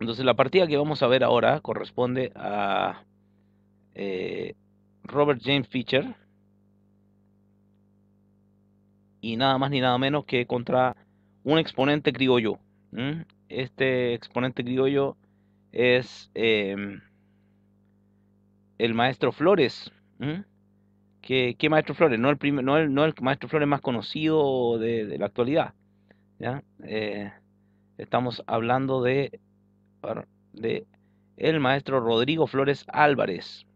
Entonces la partida que vamos a ver ahora corresponde a eh, Robert James Fisher y nada más ni nada menos que contra un exponente criollo. Este exponente criollo es em, el maestro Flores. ¿Qué, maestro Flores? No el, no, el, maestro Flores más conocido de, la actualidad. Eh, estamos hablando de de el maestro Rodrigo Flores Álvarez.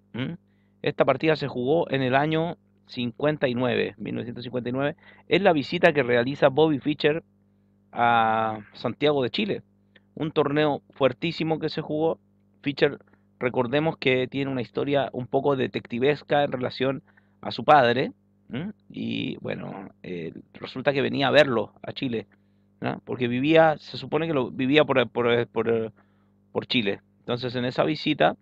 Esta partida se jugó en el año 59, 1959, es la visita que realiza Bobby Fischer a Santiago de Chile. Un torneo fuertísimo que se jugó. Fischer, recordemos que tiene una historia un poco detectivesca en relación a su padre. Y bueno, eh, resulta que venía a verlo a Chile, porque vivía, se supone que lo vivía por, por, por, por Chile. Entonces en esa visita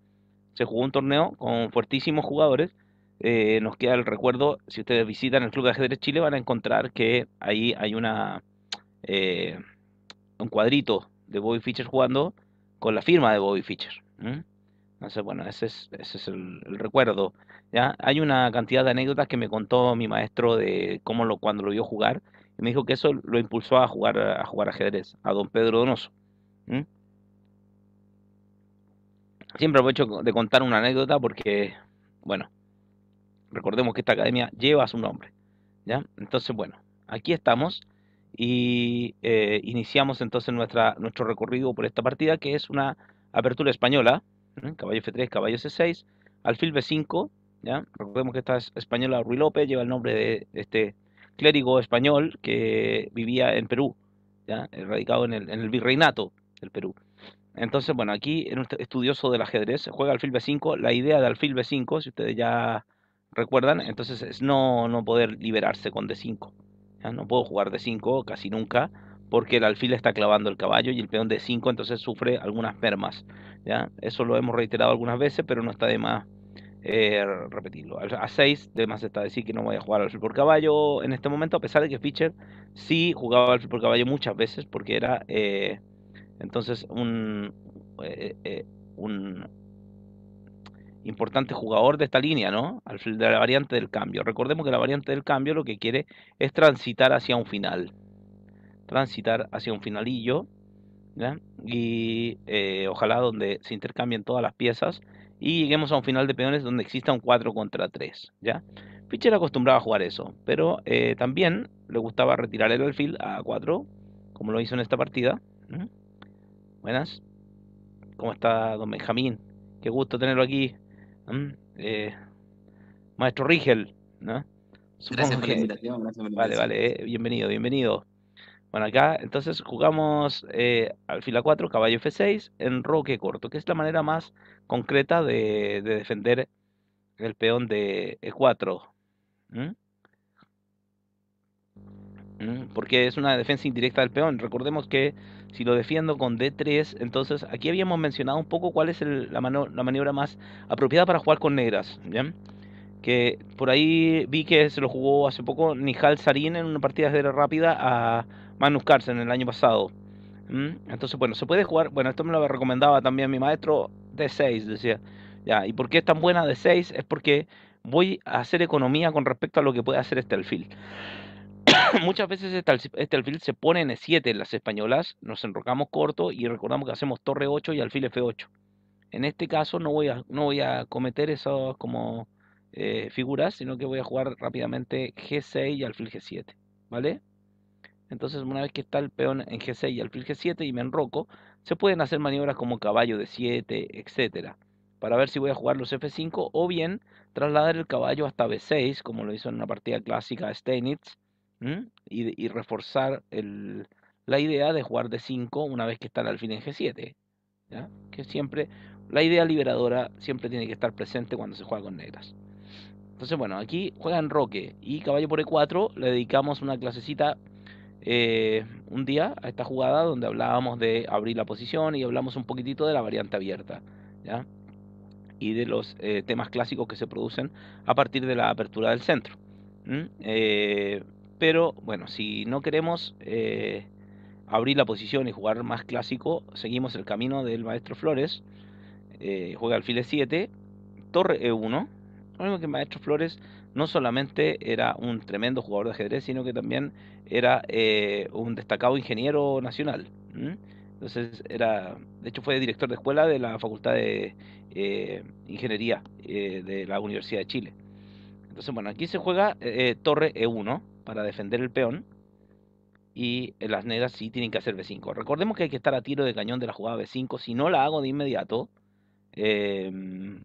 se jugó un torneo con fuertísimos jugadores. Eh, nos queda el recuerdo, si ustedes visitan el Club de Ajedrez Chile van a encontrar que ahí hay una eh, un cuadrito de Bobby Fischer jugando con la firma de Bobby Fischer. Entonces, bueno, ese es, el, recuerdo. ¿ya? Hay una cantidad de anécdotas que me contó mi maestro de cómo lo, cuando lo vio jugar, y me dijo que eso lo impulsó a jugar a jugar ajedrez, a don Pedro Donoso. Siempre aprovecho de contar una anécdota porque, bueno, recordemos que esta academia lleva su nombre. ¿ya? Entonces, bueno, aquí estamos y eh, iniciamos entonces nuestra, nuestro recorrido por esta partida que es una apertura española, ¿eh? caballo F3, caballo C6, alfil B5, ¿ya? recordemos que esta española Ruy López, lleva el nombre de este clérigo español que vivía en Perú, ¿ya? radicado en el, en el virreinato del Perú. Entonces, bueno, aquí en un estudioso del ajedrez juega alfil b5. La idea de alfil b5, si ustedes ya recuerdan, entonces es no, no poder liberarse con d5. No puedo jugar d5 casi nunca porque el alfil está clavando el caballo y el peón d5 entonces sufre algunas permas. ¿ya? Eso lo hemos reiterado algunas veces, pero no está de más eh, repetirlo. A 6, más está decir que no voy a jugar alfil por caballo en este momento, a pesar de que Fischer sí jugaba alfil por caballo muchas veces porque era... Eh, entonces, un, eh, eh, eh, un importante jugador de esta línea, ¿no? Al, de la variante del cambio. Recordemos que la variante del cambio lo que quiere es transitar hacia un final. Transitar hacia un finalillo. Y ojalá donde se intercambien todas las piezas y lleguemos a un final de peones donde exista un 4 contra 3. ¿ya? Fischer acostumbraba a jugar eso, pero también le gustaba retirar el alfil a 4, como lo hizo en esta partida. Buenas. ¿Cómo está don Benjamín? Qué gusto tenerlo aquí. Eh, maestro Rigel, ¿no? Gracias por, la invitación. vale, vale, eh, bienvenido, bienvenido. Bueno, acá entonces jugamos eh, fila 4 caballo F6, en roque corto, que es la manera más concreta de, defender el peón de E4. Porque es una defensa indirecta del peón. Recordemos que si lo defiendo con D3, entonces aquí habíamos mencionado un poco cuál es el, la, la, maniobra más apropiada para jugar con negras, ¿bien? Que por ahí vi que se lo jugó hace poco Nihal Sarin en una partida de rápida a Magnus en el año pasado. Entonces, bueno, se puede jugar, bueno, esto me lo recomendaba también mi maestro, D6, decía. Ya, ¿y por qué es tan buena D6? Es porque voy a hacer economía con respecto a lo que puede hacer este alfil. muchas veces este, este, alfil se pone en E7 en las españolas, nos enrocamos corto y recordamos que hacemos torre 8 y alfil F8. En este caso no voy a, no voy a cometer esas como eh, figuras, sino que voy a jugar rápidamente G6 y alfil G7, ¿vale? Entonces una vez que está el peón en G6 y alfil G7 y me enroco, se pueden hacer maniobras como caballo de 7, etcétera, para ver si voy a jugar los F5 o bien trasladar el caballo hasta B6, como lo hizo en una partida clásica Steinitz, y, reforzar la idea de jugar de 5 una vez que está al fin en G7. Que siempre, la idea liberadora siempre tiene que estar presente cuando se juega con negras. Entonces, bueno, aquí juegan Roque y caballo por E4. Le dedicamos una clasecita eh, un día a esta jugada donde hablábamos de abrir la posición y hablamos un poquitito de la variante abierta. Y de los eh, temas clásicos que se producen a partir de la apertura del centro pero bueno, si no queremos eh, abrir la posición y jugar más clásico, seguimos el camino del maestro Flores, eh, juega alfil 7, torre E1, lo único que maestro Flores no solamente era un tremendo jugador de ajedrez, sino que también era eh, un destacado ingeniero nacional. Entonces era, de hecho fue director de escuela de la Facultad de eh, Ingeniería de la Universidad de Chile. Entonces bueno, aquí se juega torre E1, para defender el peón. Y eh, las negras sí tienen que hacer B5. Recordemos que hay que estar a tiro de cañón de la jugada B5. Si no la hago de inmediato, em,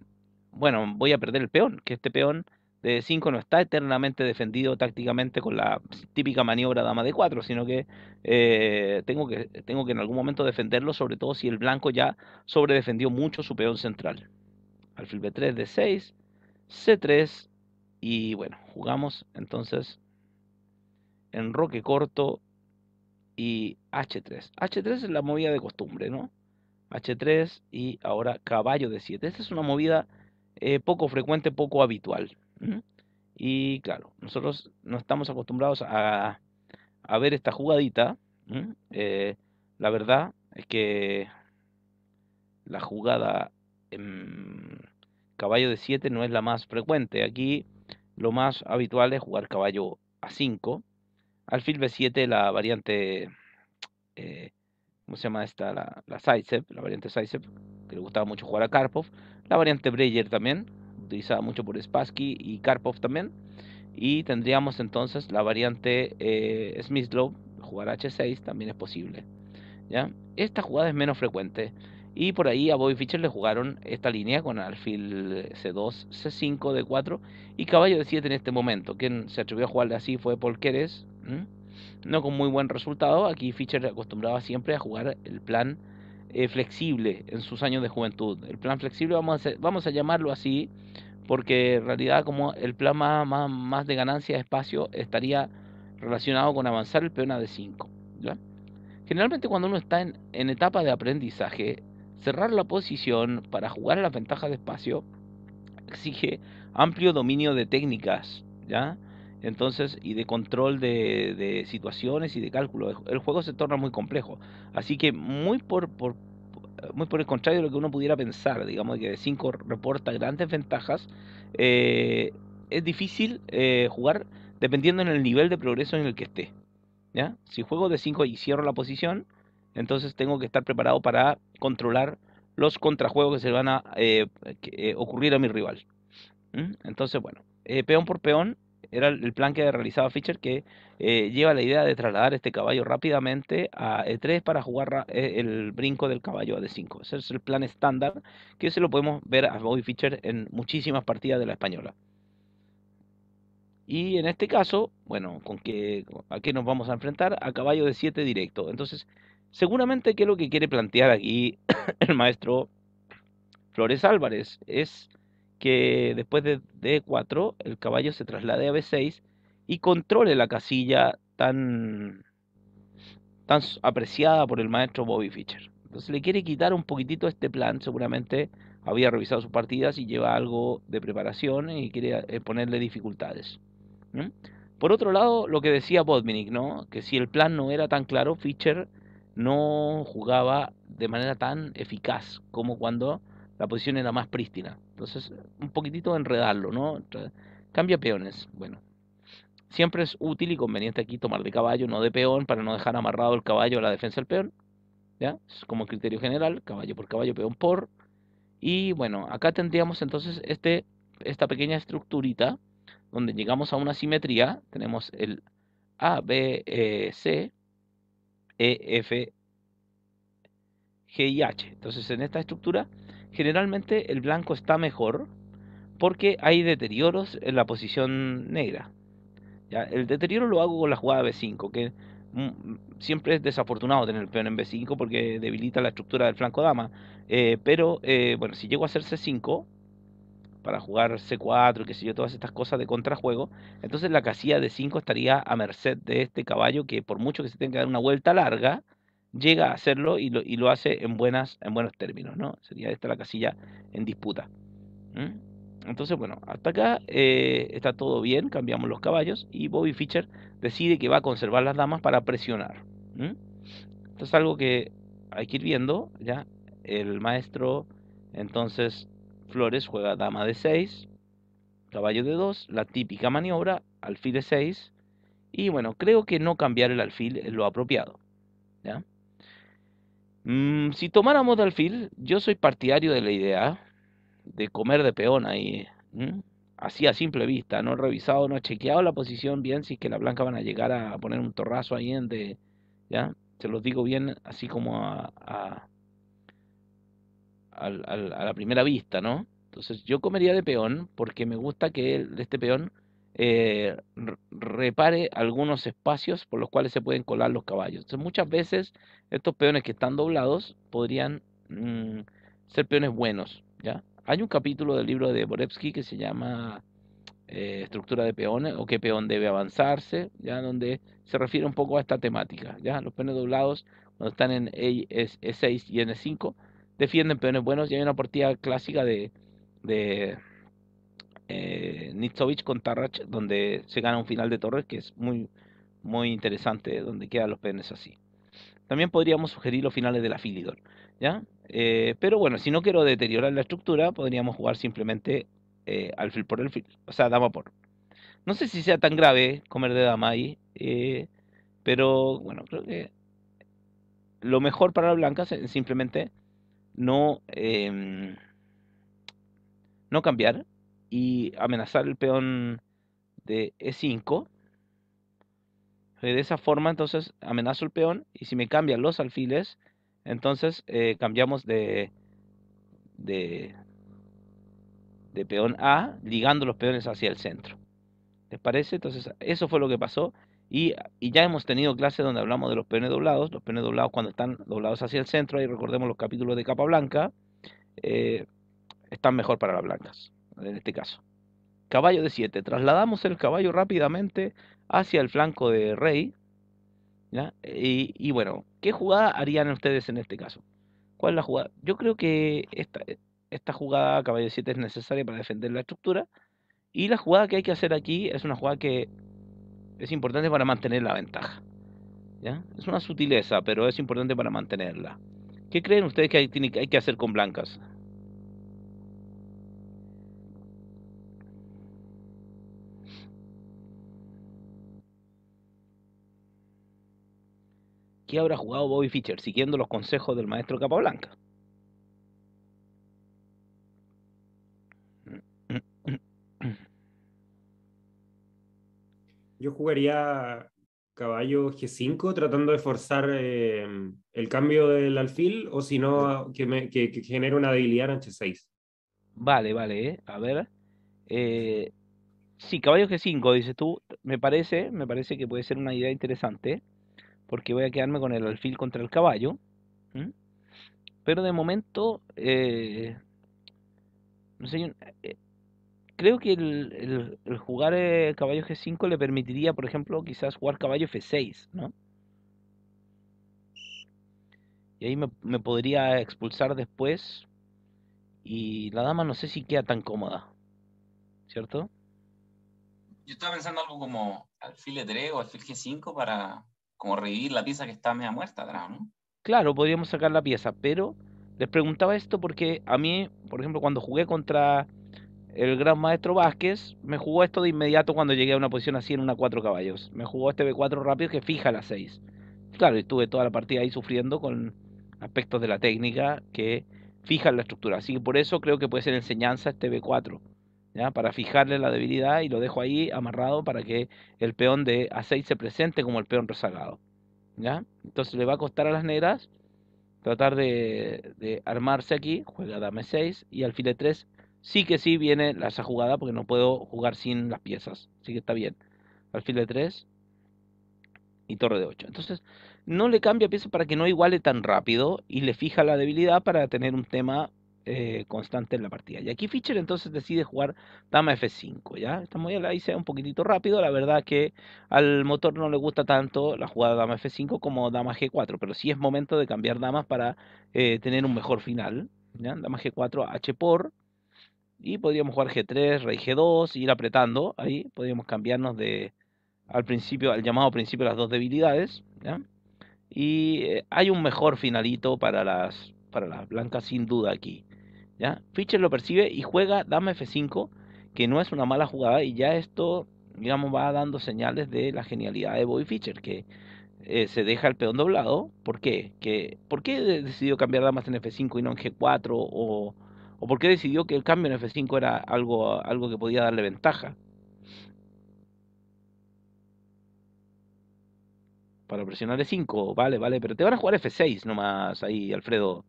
bueno, voy a perder el peón. Que este peón de 5 no está eternamente defendido tácticamente con la típica maniobra dama de 4, sino que, eh, tengo que tengo que en algún momento defenderlo, sobre todo si el blanco ya sobredefendió mucho su peón central. Alfil B3, D6, C3 y bueno, jugamos entonces enroque corto y H3. H3 es la movida de costumbre, ¿no? H3 y ahora caballo de 7. Esta es una movida eh, poco frecuente, poco habitual. Y claro, nosotros no estamos acostumbrados a, ver esta jugadita. Eh, la verdad es que la jugada en caballo de 7 no es la más frecuente. Aquí lo más habitual es jugar caballo a 5 Alfil B7, la variante, eh, ¿cómo se llama esta? La, la la variante Zaitsev, que le gustaba mucho jugar a Karpov. La variante Breyer también, utilizada mucho por Spassky y Karpov también. Y tendríamos entonces la variante smith eh, Smithlow, jugar H6 también es posible. ¿ya? Esta jugada es menos frecuente. Y por ahí a Bobby Fischer le jugaron esta línea con alfil C2, C5, D4 y caballo de 7 en este momento. Quien se atrevió a jugarle así fue Paul Keres. No con muy buen resultado, aquí Fischer acostumbraba siempre a jugar el plan eh, flexible en sus años de juventud. El plan flexible vamos a, vamos a llamarlo así porque en realidad como el plan más, de ganancia de espacio estaría relacionado con avanzar el peón a D5. Generalmente cuando uno está en, etapa de aprendizaje, cerrar la posición para jugar a la ventaja de espacio exige amplio dominio de técnicas, ¿ya? Entonces, y de control de, situaciones y de cálculo. El juego se torna muy complejo. Así que muy por, por, eh, muy por el contrario de lo que uno pudiera pensar, digamos que de 5 reporta grandes ventajas, eh, es difícil eh, jugar dependiendo en el nivel de progreso en el que esté. ¿ya? Si juego de 5 y cierro la posición, entonces tengo que estar preparado para controlar los contrajuegos que se van a ocurrir a mi rival. Entonces, bueno, peón por peón era el plan que realizaba Fischer que eh, lleva la idea de trasladar este caballo rápidamente a E3 para jugar eh, el brinco del caballo a D5. Ese es el plan estándar que se lo podemos ver a Bobby Fischer en muchísimas partidas de la española. Y en este caso, bueno, ¿con qué, ¿a qué nos vamos a enfrentar? A caballo de 7 directo. Entonces, seguramente que lo que quiere plantear aquí el maestro Flores Álvarez es que después de D4 el caballo se traslade a B6 y controle la casilla tan, tan apreciada por el maestro Bobby Fischer. Entonces le quiere quitar un poquitito este plan, seguramente había revisado sus partidas y lleva algo de preparación y quiere eh, ponerle dificultades. Por otro lado, lo que decía Bodminik, ¿no? que si el plan no era tan claro, Fischer no jugaba de manera tan eficaz como cuando la posición era más prístina. Entonces, un poquitito enredarlo, ¿no? Cambia peones. Bueno, siempre es útil y conveniente aquí tomar de caballo, no de peón, para no dejar amarrado el caballo a la defensa del peón. ¿Ya? Es como criterio general, caballo por caballo, peón por. Y bueno, acá tendríamos entonces este, esta pequeña estructurita donde llegamos a una simetría. Tenemos el A, B, e, C, E, F, G y H. Entonces en esta estructura generalmente el blanco está mejor porque hay deterioros en la posición negra. El deterioro lo hago con la jugada B5, que mm, siempre es desafortunado tener el peón en B5 porque debilita la estructura del flanco dama. Eh, pero eh, bueno, si llego a hacer C5 para jugar C4, que sé yo, todas estas cosas de contrajuego, entonces la casilla de 5 estaría a merced de este caballo que por mucho que se tenga que dar una vuelta larga, llega a hacerlo y lo, hace en, buenas, en buenos términos, ¿no? Sería esta la casilla en disputa. Entonces, bueno, hasta acá eh, está todo bien, cambiamos los caballos y Bobby Fischer decide que va a conservar las damas para presionar. Esto es algo que hay que ir viendo, ¿ya? El maestro, entonces, Flores juega dama de 6, caballo de 2, la típica maniobra, alfil de 6, y bueno, creo que no cambiar el alfil es lo apropiado, ¿ya? Mm, si tomáramos de alfil, yo soy partidario de la idea de comer de peón ahí. Así a simple vista, no he revisado, no he chequeado la posición bien, si es que la blanca van a llegar a poner un torrazo ahí en de... ¿Ya? Se los digo bien, así como a, a, la primera vista, ¿no? Entonces yo comería de peón porque me gusta que este peón eh, repare algunos espacios por los cuales se pueden colar los caballos. Entonces muchas veces estos peones que están doblados podrían mm, ser peones buenos, ¿ya? Hay un capítulo del libro de Borevsky que se llama eh, Estructura de peones o qué peón debe avanzarse, ¿ya? Donde se refiere un poco a esta temática, ¿ya? Los peones doblados, cuando están en e, 6 e y N5, defienden peones buenos y hay una partida clásica de, de eh, Nitsovich con Tarrach donde se gana un final de torres que es muy, muy interesante, donde quedan los peones así. También podríamos sugerir los finales del la ¿ya? Eh, pero bueno, si no quiero deteriorar la estructura, podríamos jugar simplemente eh, al fil por el fil. o sea, dama por. No sé si sea tan grave comer de dama ahí, eh, pero bueno, creo que lo mejor para la blanca es simplemente no, em, no cambiar y amenazar el peón de E5 eh, de esa forma, entonces, amenazo el peón y si me cambian los alfiles, entonces eh, cambiamos de, de, de peón A, ligando los peones hacia el centro. ¿Les parece? Entonces, eso fue lo que pasó. Y, ya hemos tenido clases donde hablamos de los peones doblados. Los peones doblados cuando están doblados hacia el centro, ahí recordemos los capítulos de capa blanca, eh, están mejor para las blancas, en este caso. Caballo de 7. Trasladamos el caballo rápidamente hacia el flanco de Rey. Y, bueno, ¿qué jugada harían ustedes en este caso? ¿Cuál es la jugada? Yo creo que esta, esta jugada caballo de 7 es necesaria para defender la estructura. Y la jugada que hay que hacer aquí es una jugada que es importante para mantener la ventaja. ¿ya? Es una sutileza, pero es importante para mantenerla. ¿Qué creen ustedes que hay que hacer con blancas? qué habrá jugado Bobby Fischer? Siguiendo los consejos del maestro Capablanca. Yo jugaría caballo G5 tratando de forzar eh, el cambio del alfil o si no que, genere una debilidad en H6. Vale, vale, eh. a ver. Eh, sí, caballo G5, dices tú, me parece, me parece que puede ser una idea interesante porque voy a quedarme con el alfil contra el caballo. Pero de momento, eh, no sé, eh, creo que el, jugar eh, caballo G5 le permitiría, por ejemplo, quizás jugar caballo F6, ¿no? Y ahí me, me podría expulsar después. Y la dama no sé si queda tan cómoda, ¿cierto? Yo estaba pensando algo como alfil E3 o alfil G5 para como revivir la pieza que está media muerta atrás, ¿no? Claro, podríamos sacar la pieza, pero les preguntaba esto porque a mí, por ejemplo, cuando jugué contra el gran maestro Vázquez, me jugó esto de inmediato cuando llegué a una posición así en una 4 caballos. Me jugó este B4 rápido que fija la 6. Claro, estuve toda la partida ahí sufriendo con aspectos de la técnica que fijan la estructura. Así que por eso creo que puede ser enseñanza este B4 para fijarle la debilidad y lo dejo ahí amarrado para que el peón de A6 se presente como el peón rezagado. ¿ya? Entonces le va a costar a las negras tratar de, armarse aquí, juega dame 6 y alfil 3 sí que sí viene la, esa jugada porque no puedo jugar sin las piezas, así que está bien. Alfil de 3 y torre de 8. Entonces, no le cambia pieza para que no iguale tan rápido y le fija la debilidad para tener un tema eh, constante en la partida. Y aquí Fischer entonces decide jugar dama F5, ¿ya? Esta Ahí la hice un poquitito rápido, la verdad que al motor no le gusta tanto la jugada dama F5 como dama G4, pero si es momento de cambiar damas para eh, tener un mejor final, Dama G4, H por, y podríamos jugar G3, rey G2, ir apretando, ahí podríamos cambiarnos de al principio, al llamado principio las dos debilidades, Y eh, hay un mejor finalito para las para las blancas sin duda aquí. Fischer lo percibe y juega dama F5, que no es una mala jugada y ya esto, digamos, va dando señales de la genialidad de Bobby Fischer, que eh, se deja el peón doblado. ¿Por qué? ¿Por qué decidió cambiar damas en F5 y no en G4? ¿O, o por qué decidió que el cambio en F5 era algo, algo que podía darle ventaja? Para presionar E5, vale, vale, pero te van a jugar F6 nomás ahí, Alfredo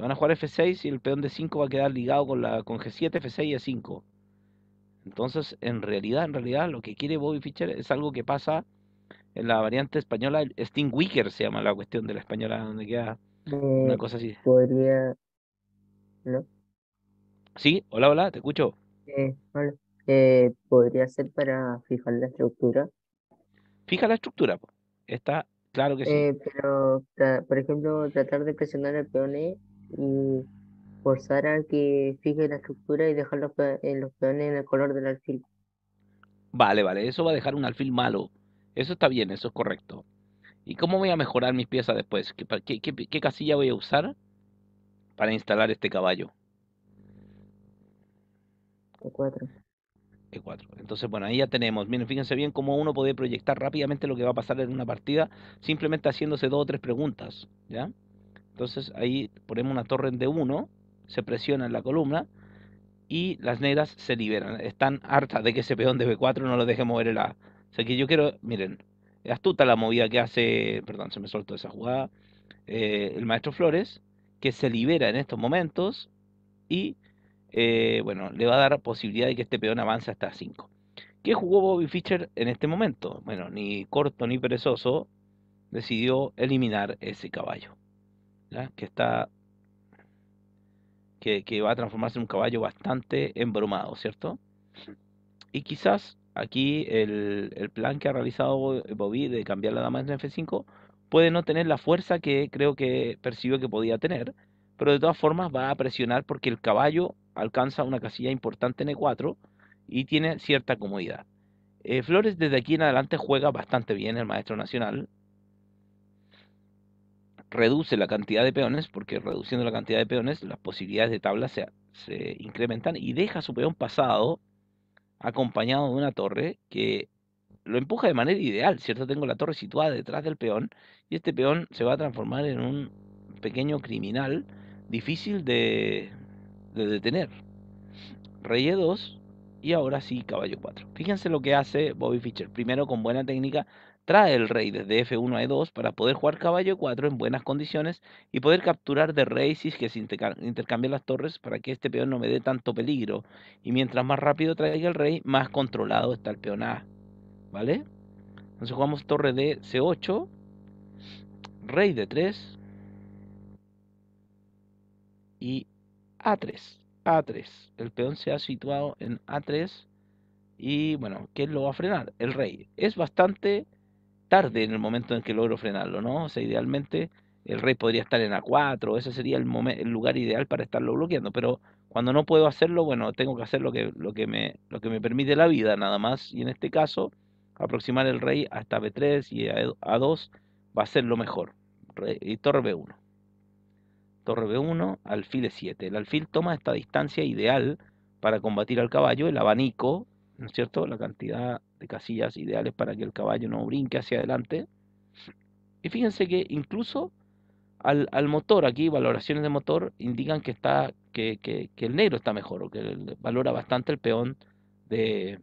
van a jugar F6 y el peón de 5 va a quedar ligado con, la, con G7, F6 y E5. Entonces, en realidad, en realidad, lo que quiere Bobby Fischer es algo que pasa en la variante española, Steam Wicker se llama la cuestión de la española, donde queda eh, una cosa así. Podría. ¿No? Sí, hola, hola, te escucho. Eh, hola. Eh, podría ser para fijar la estructura. Fija la estructura, está claro que sí. Eh, pero, por ejemplo, tratar de presionar el peón E y forzar a que fije la estructura y dejar los, en eh, los peones en el color del alfil. Vale, vale, eso va a dejar un alfil malo. Eso está bien, eso es correcto. ¿Y cómo voy a mejorar mis piezas después? ¿Qué, qué casilla voy a usar para instalar este caballo? E4. E4. Entonces, bueno, ahí ya tenemos. Miren, fíjense bien cómo uno puede proyectar rápidamente lo que va a pasar en una partida simplemente haciéndose dos o tres preguntas, ¿ya? Entonces ahí ponemos una torre de 1, se presiona en la columna y las negras se liberan. Están hartas de que ese peón de B4 no lo deje mover el A. O sea que yo quiero, miren, es astuta la movida que hace, perdón, se me soltó esa jugada, eh, el maestro Flores, que se libera en estos momentos y, eh, bueno, le va a dar posibilidad de que este peón avance hasta 5. ¿Qué jugó Bobby Fischer en este momento? Bueno, ni corto ni perezoso decidió eliminar ese caballo que está que, va a transformarse en un caballo bastante embromado, ¿cierto? Y quizás aquí el, plan que ha realizado Bobby de cambiar la dama en F5 puede no tener la fuerza que creo que percibió que podía tener, pero de todas formas va a presionar porque el caballo alcanza una casilla importante en E4 y tiene cierta comodidad. Eh, Flores desde aquí en adelante juega bastante bien el maestro nacional, reduce la cantidad de peones, porque reduciendo la cantidad de peones, las posibilidades de tabla se, incrementan y deja su peón pasado acompañado de una torre que lo empuja de manera ideal, ¿cierto? Tengo la torre situada detrás del peón y este peón se va a transformar en un pequeño criminal difícil de, de detener. Rey E2 y ahora sí caballo 4. Fíjense lo que hace Bobby Fischer. Primero con buena técnica trae el rey desde F1 a E2 para poder jugar caballo 4 en buenas condiciones y poder capturar de rey si es que se intercambian las torres para que este peón no me dé tanto peligro. Y mientras más rápido traiga el rey, más controlado está el peón A. ¿Vale? Entonces jugamos torre de C8, rey de 3 y A3. A3. El peón se ha situado en A3 y bueno, ¿quién lo va a frenar? El rey. Es bastante tarde en el momento en que logro frenarlo, ¿no? O sea, idealmente el rey podría estar en A4, ese sería el, lugar ideal para estarlo bloqueando, pero cuando no puedo hacerlo, bueno, tengo que hacer lo que, me, lo que me permite la vida nada más, y en este caso, aproximar el rey hasta B3 y a 2 e, va a ser lo mejor, y torre B1. Torre B1, alfil E7. El alfil toma esta distancia ideal para combatir al caballo, el abanico ¿no es cierto? La cantidad de casillas ideales para que el caballo no brinque hacia adelante. Y fíjense que incluso al, motor, aquí valoraciones de motor indican que está que, que, el negro está mejor o que valora bastante el peón de,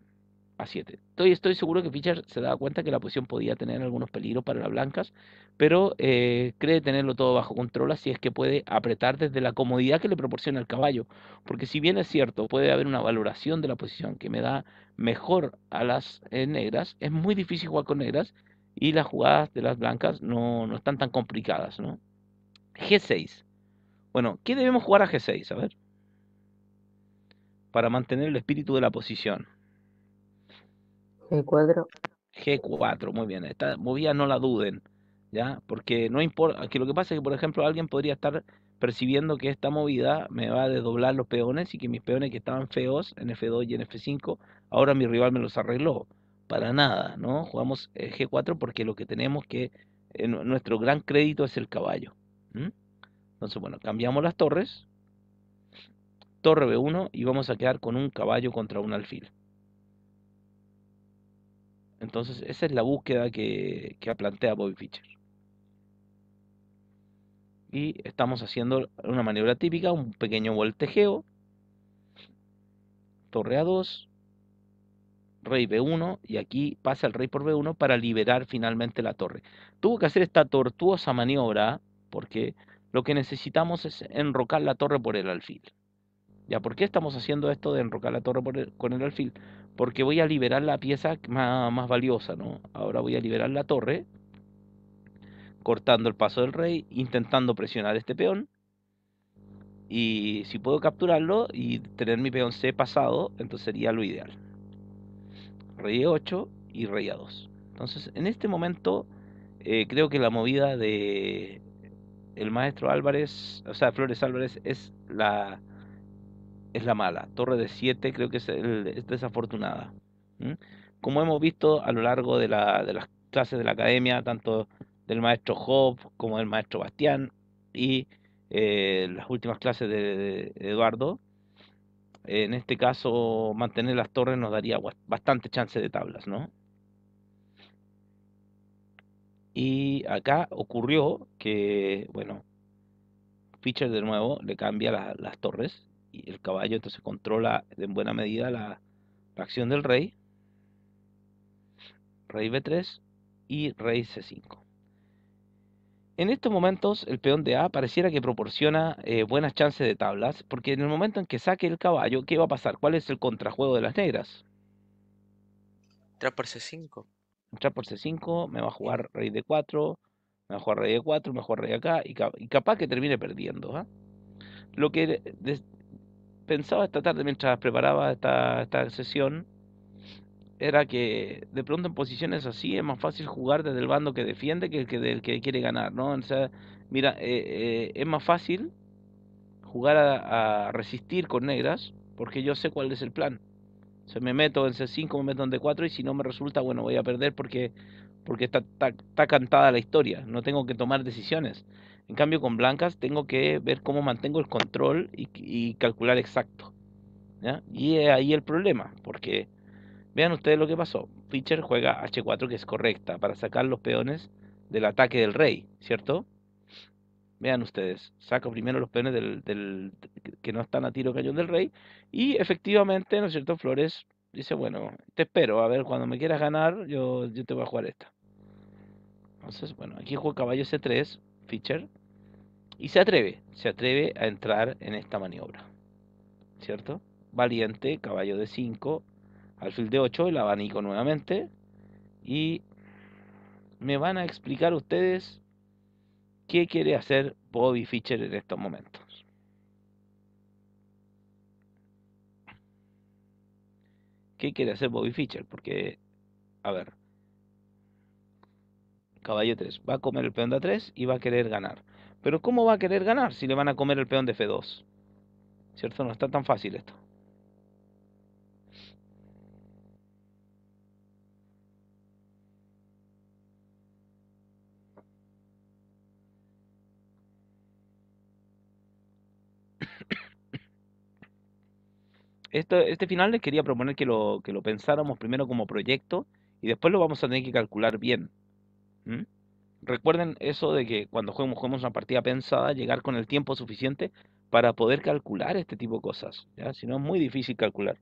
a 7. Estoy, estoy seguro que Fischer se daba cuenta que la posición podía tener algunos peligros para las blancas, pero eh, cree tenerlo todo bajo control, así es que puede apretar desde la comodidad que le proporciona el caballo, porque si bien es cierto, puede haber una valoración de la posición que me da mejor a las eh, negras, es muy difícil jugar con negras y las jugadas de las blancas no, no están tan complicadas, ¿no? G6. Bueno, ¿qué debemos jugar a G6? A ver. Para mantener el espíritu de la posición. G4. G4, muy bien. Esta movida no la duden, ¿ya? Porque no importa, que lo que pasa es que, por ejemplo, alguien podría estar percibiendo que esta movida me va a desdoblar los peones y que mis peones que estaban feos en F2 y en F5, ahora mi rival me los arregló. Para nada, ¿no? Jugamos eh, G4 porque lo que tenemos que, eh, nuestro gran crédito es el caballo. Entonces, bueno, cambiamos las torres, torre B1 y vamos a quedar con un caballo contra un alfil. Entonces, esa es la búsqueda que, plantea Bobby Fischer. Y estamos haciendo una maniobra típica, un pequeño voltejeo. Torre A2, rey B1 y aquí pasa el rey por B1 para liberar finalmente la torre. Tuvo que hacer esta tortuosa maniobra porque lo que necesitamos es enrocar la torre por el alfil. ¿Ya por qué estamos haciendo esto de enrocar la torre por con el alfil? porque voy a liberar la pieza más, valiosa, ¿no? Ahora voy a liberar la torre, cortando el paso del rey, intentando presionar este peón. Y si puedo capturarlo y tener mi peón C pasado, entonces sería lo ideal. Rey E8 y rey A2. Entonces, en este momento, eh, creo que la movida de el maestro Álvarez, o sea, Flores Álvarez, es la, es la mala. Torre de 7 creo que es, desafortunada. Como hemos visto a lo largo de, las clases de la academia, tanto del maestro Job como del maestro Bastián y eh, las últimas clases de, Eduardo, en este caso mantener las torres nos daría bastante chance de tablas, ¿no? Y acá ocurrió que, bueno, Fischer de nuevo le cambia las torres el caballo entonces controla en buena medida la, acción del rey. Rey B3 y rey C5. En estos momentos el peón de A pareciera que proporciona eh, buenas chances de tablas, porque en el momento en que saque el caballo, ¿qué va a pasar? ¿Cuál es el contrajuego de las negras? Entrar por C5. Entrar por C5, me va a jugar rey D4, me va a jugar rey D4, me va a jugar rey acá, y, capaz que termine perdiendo. ¿ah? Lo que pensaba esta tarde mientras preparaba esta, esta sesión era que de pronto en posiciones así es más fácil jugar desde el bando que defiende que el que del que quiere ganar, ¿no? mira, eh, eh, es más fácil jugar a, resistir con negras porque yo sé cuál es el plan. O me meto en C5, me meto en D4 y si no me resulta, bueno, voy a perder porque porque está, está cantada la historia, no tengo que tomar decisiones. En cambio, con blancas tengo que ver cómo mantengo el control y, calcular exacto. Y ahí el problema, porque vean ustedes lo que pasó. Fischer juega H4, que es correcta, para sacar los peones del ataque del rey, ¿cierto? Vean ustedes, saco primero los peones del, que no están a tiro cañón del rey. Y efectivamente, ¿no es cierto? Flores dice, bueno, te espero, a ver, cuando me quieras ganar, yo, yo te voy a jugar esta. Entonces, bueno, aquí juego caballo C3, Fischer, y se atreve, se atreve a entrar en esta maniobra. ¿Cierto? Valiente, caballo de 5, alfil de 8, el abanico nuevamente. Y me van a explicar ustedes qué quiere hacer Bobby Fischer en estos momentos. ¿Qué quiere hacer Bobby Fischer? Porque, a ver, caballo 3, va a comer el peón de 3 y va a querer ganar. Pero ¿cómo va a querer ganar si le van a comer el peón de F2? ¿Cierto? No está tan fácil esto. Esto, este final les quería proponer que lo, que lo pensáramos primero como proyecto y después lo vamos a tener que calcular bien. ¿Mm? recuerden eso de que cuando juguemos, una partida pensada, llegar con el tiempo suficiente para poder calcular este tipo de cosas. Si no, es muy difícil calcular.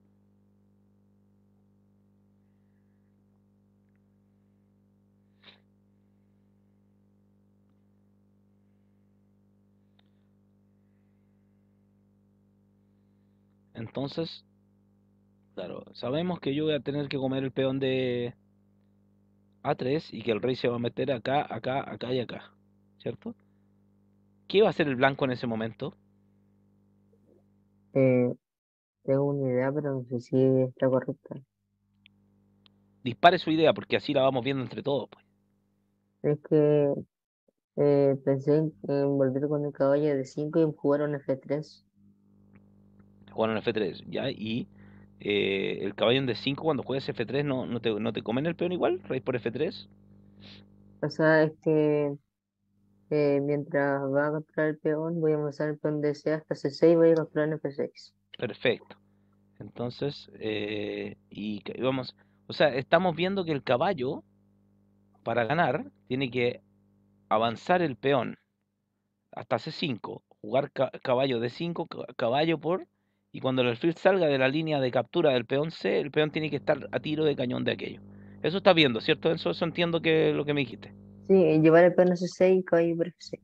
Entonces, claro, sabemos que yo voy a tener que comer el peón de, a3 y que el rey se va a meter acá, acá, acá y acá, ¿cierto? ¿Qué va a hacer el blanco en ese momento? Eh, tengo una idea, pero no sé si está correcta. Dispare su idea, porque así la vamos viendo entre todos. Pues. Es que eh, pensé en, volver con el caballo de 5 y jugar un F3. Jugar un F3, ya, y eh, el caballo en D5 cuando juegas F3 no, no, te, no te comen el peón igual, rey por F3. O sea, es eh, mientras va a capturar el peón, voy a avanzar el peón DC hasta C6 voy a capturar en F6. Perfecto. Entonces, eh, y, vamos, o sea, estamos viendo que el caballo, para ganar, tiene que avanzar el peón hasta C5, jugar caballo de 5 caballo por y cuando el alfil salga de la línea de captura del peón C, el peón tiene que estar a tiro de cañón de aquello. Eso está viendo, ¿cierto? Eso, entiendo que lo que me dijiste. Sí, llevar el peón C6 y caballo por F6.